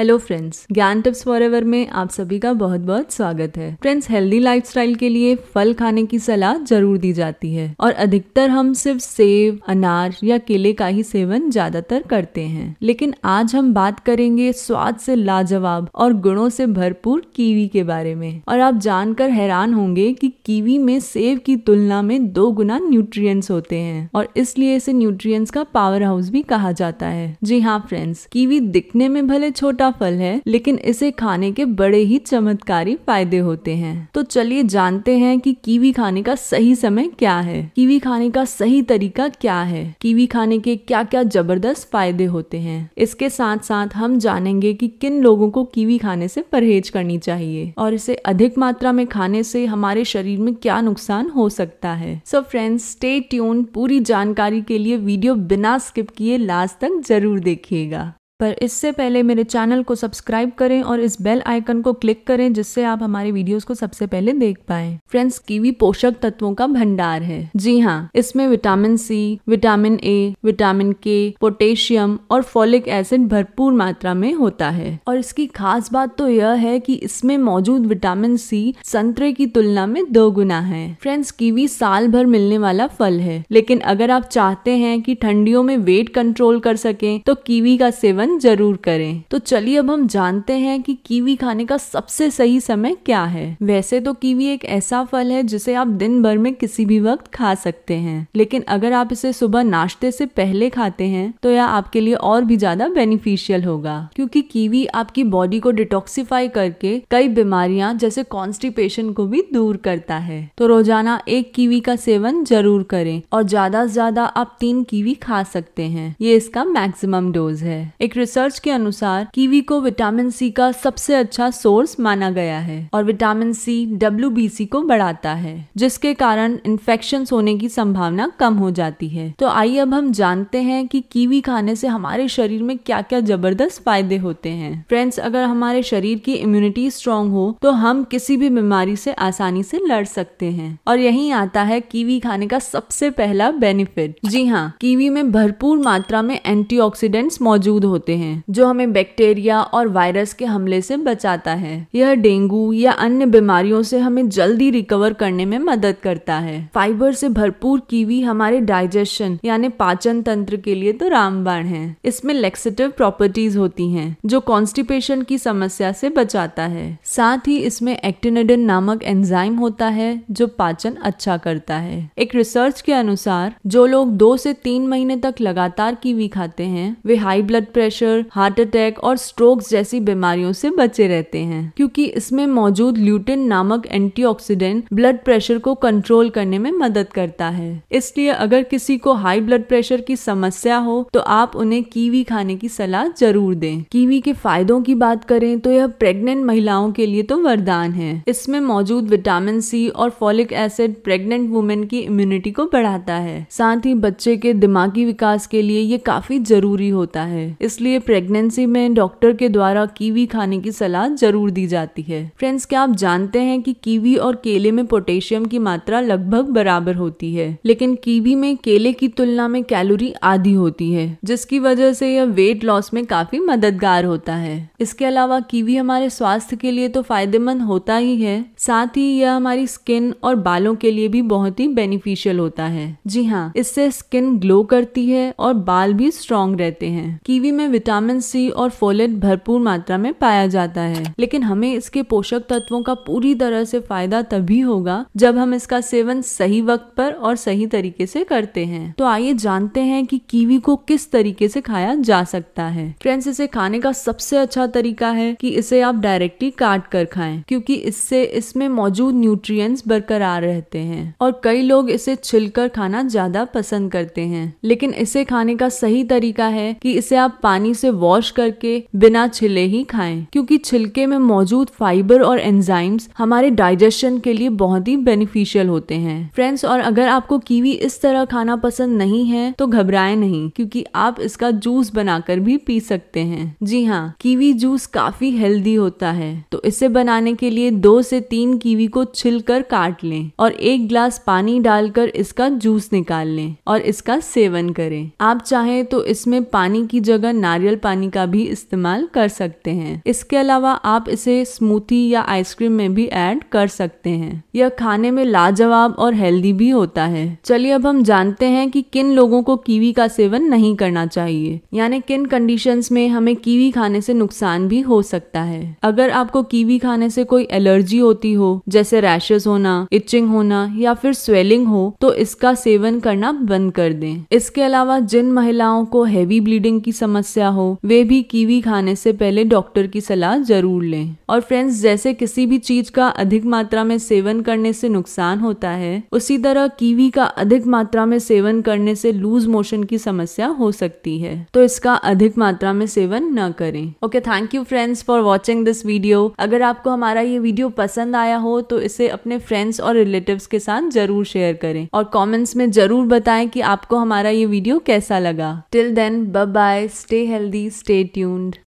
hello friends Gyan tips forever में आप सभी का बहुत बहुत स्वागत है फ्रेंड्स हेल्दी लाइफस्टाइल के लिए फल खाने की सलाह जरूर दी जाती है और अधिकतर हम सिर्फ सेब अनार या केले का ही सेवन ज्यादातर करते हैं लेकिन आज हम बात करेंगे स्वाद से लाजवाब और गुणों से भरपूर कीवी के बारे में और आप जानकर हैरान होंगे कि कीवी में सेब की तुलना में दो गुना न्यूट्रिएंट्स होते हैं और इसलिए इसे न्यूट्रिएंट्स का पावर हाउस भी कहा जाता है जी हाँ फ्रेंड्स कीवी दिखने में भले छोटा छोटा फल है लेकिन इसे खाने के बड़े ही चमत्कारी फायदे होते हैं तो चलिए जानते हैं कि कीवी खाने का सही समय क्या है कीवी खाने का सही तरीका क्या है कीवी खाने के क्या क्या जबरदस्त फायदे होते हैं इसके साथ साथ हम जानेंगे कि किन लोगों को कीवी खाने से परहेज करनी चाहिए और इसे अधिक मात्रा में खाने से हमारे शरीर में क्या नुकसान हो सकता है सो फ्रेंड्स स्टे ट्यून पूरी जानकारी के लिए वीडियो बिना स्किप किए लास्ट तक जरूर देखिएगा पर इससे पहले मेरे चैनल को सब्सक्राइब करें और इस बेल आइकन को क्लिक करें जिससे आप हमारे वीडियोस को सबसे पहले देख पाए फ्रेंड्स कीवी पोषक तत्वों का भंडार है जी हाँ इसमें vitamin C vitamin A vitamin K potassium और फॉलिक एसिड भरपूर मात्रा में होता है और इसकी खास बात तो यह है की इसमें मौजूद विटामिन सी संतरे की तुलना में दो गुना है फ्रेंड्स कीवी साल भर मिलने वाला फल है लेकिन अगर आप चाहते हैं कि ठंडियों में वेट कंट्रोल कर सकें तो कीवी का सेवन सेवन जरूर करें तो चलिए अब हम जानते हैं कि कीवी खाने का सबसे सही समय क्या है वैसे तो कीवी एक ऐसा फल है जिसे आप दिन भर में किसी भी वक्त खा सकते हैं लेकिन अगर आप इसे सुबह नाश्ते से पहले खाते हैं तो यह आपके लिए और भी ज्यादा बेनिफिशियल होगा क्योंकि कीवी आपकी बॉडी को डिटॉक्सिफाई करके कई बीमारियां जैसे कॉन्स्टिपेशन को भी दूर करता है तो रोजाना एक कीवी का सेवन जरूर करें और ज्यादा से ज्यादा आप तीन कीवी खा सकते हैं ये इसका मैक्सिमम डोज है एक रिसर्च के अनुसार कीवी को विटामिन सी का सबसे अच्छा सोर्स माना गया है और विटामिन सी डब्ल्यू को बढ़ाता है जिसके कारण इन्फेक्शन होने की संभावना कम हो जाती है तो आइए अब हम जानते हैं कि कीवी खाने से हमारे शरीर में क्या क्या जबरदस्त फायदे होते हैं फ्रेंड्स अगर हमारे शरीर की इम्यूनिटी स्ट्रांग हो तो हम किसी भी बीमारी से आसानी से लड़ सकते हैं और यही आता है कीवी खाने का सबसे पहला बेनिफिट जी हाँ कीवी में भरपूर मात्रा में एंटीऑक्सीडेंट्स मौजूद होते होते हैं जो हमें बैक्टीरिया और वायरस के हमले से बचाता है यह डेंगू या अन्य बीमारियों से हमें जल्दी रिकवर करने में मदद करता है फाइबर से भरपूर कीवी हमारे डाइजेशन यानी पाचन तंत्र के लिए तो रामबाण है इसमें लेक्सेटिव प्रॉपर्टीज होती हैं जो कॉन्स्टिपेशन की समस्या से बचाता है साथ ही इसमें एक्टिनेडिन नामक एंजाइम होता है जो पाचन अच्छा करता है एक रिसर्च के अनुसार जो लोग दो से तीन महीने तक लगातार कीवी खाते हैं वे high blood pressure pressure heart attack और स्ट्रोक्स जैसी बीमारियों से बचे रहते हैं क्योंकि इसमें मौजूद ल्यूटिन नामक एंटीऑक्सीडेंट ब्लड प्रेशर को कंट्रोल करने में मदद करता है इसलिए अगर किसी को हाई ब्लड प्रेशर की समस्या हो तो आप उन्हें कीवी खाने की सलाह जरूर दें कीवी के फायदों की बात करें तो यह प्रेग्नेंट महिलाओं के लिए तो वरदान है इसमें मौजूद विटामिन सी और फॉलिक एसिड प्रेग्नेंट वुमेन की इम्यूनिटी को बढ़ाता है साथ ही बच्चे के दिमागी विकास के लिए ये काफी जरूरी होता है इस इसलिए प्रेगनेंसी में डॉक्टर के द्वारा कीवी खाने की सलाह जरूर दी जाती है फ्रेंड्स क्या आप जानते हैं कि कीवी और केले में पोटेशियम की मात्रा लगभग बराबर होती है लेकिन कीवी में केले की तुलना में कैलोरी आधी होती है जिसकी वजह से यह वेट लॉस में काफी मददगार होता है इसके अलावा कीवी हमारे स्वास्थ्य के लिए तो फायदेमंद होता ही है साथ ही यह हमारी स्किन और बालों के लिए भी बहुत ही बेनिफिशियल होता है जी हाँ इससे स्किन ग्लो करती है और बाल भी स्ट्रॉन्ग रहते हैं कीवी में विटामिन सी और फोलेट भरपूर मात्रा में पाया जाता है लेकिन हमें इसके पोषक तत्वों का पूरी तरह से फायदा तभी होगा जब हम इसका सेवन सही वक्त पर और सही तरीके से करते हैं तो आइए जानते हैं कि कीवी को किस तरीके से खाया जा सकता है फ्रेंड्स इसे खाने का सबसे अच्छा तरीका है कि इसे आप डायरेक्टली काट कर खाएं क्योंकि इससे इस इसमें मौजूद न्यूट्रिएंट्स बरकरार रहते हैं और कई लोग इसे छिलकर खाना ज्यादा पसंद करते हैं लेकिन इसे खाने का सही तरीका है कि इसे आप पानी से वॉश करके बिना छिले ही खाएं क्योंकि छिलके में मौजूद फाइबर और एंजाइम्स हमारे डाइजेशन के लिए बहुत ही बेनिफिशियल होते हैं फ्रेंड्स और अगर आपको कीवी इस तरह खाना पसंद नहीं है तो घबराए नहीं क्योंकि आप इसका जूस बनाकर भी पी सकते हैं जी हाँ कीवी जूस काफी हेल्दी होता है तो इसे बनाने के लिए दो से तीन तीन कीवी को कर काट लें और एक ग्लास पानी डालकर इसका जूस निकाल लें और इसका सेवन करें आप चाहें तो इसमें पानी की जगह नारियल पानी का भी इस्तेमाल कर सकते हैं इसके अलावा आप इसे स्मूथी या आइसक्रीम में भी ऐड कर सकते हैं यह खाने में लाजवाब और हेल्दी भी होता है चलिए अब हम जानते हैं कि किन लोगों को कीवी का सेवन नहीं करना चाहिए यानी किन कंडीशंस में हमें कीवी खाने से नुकसान भी हो सकता है अगर आपको कीवी खाने से कोई एलर्जी होती होती हो जैसे रैशेज होना इचिंग होना या फिर स्वेलिंग हो तो इसका सेवन करना बंद कर दें इसके अलावा जिन महिलाओं को हैवी ब्लीडिंग की समस्या हो वे भी कीवी खाने से पहले डॉक्टर की सलाह जरूर लें और फ्रेंड्स जैसे किसी भी चीज का अधिक मात्रा में सेवन करने से नुकसान होता है उसी तरह कीवी का अधिक मात्रा में सेवन करने से लूज मोशन की समस्या हो सकती है तो इसका अधिक मात्रा में सेवन न करें okay thank you friends for watching this video अगर आपको हमारा ये वीडियो पसंद आया हो तो इसे अपने फ्रेंड्स और रिलेटिव्स के साथ जरूर शेयर करें और कमेंट्स में जरूर बताएं कि आपको हमारा ये वीडियो कैसा लगा till then bye bye stay healthy stay tuned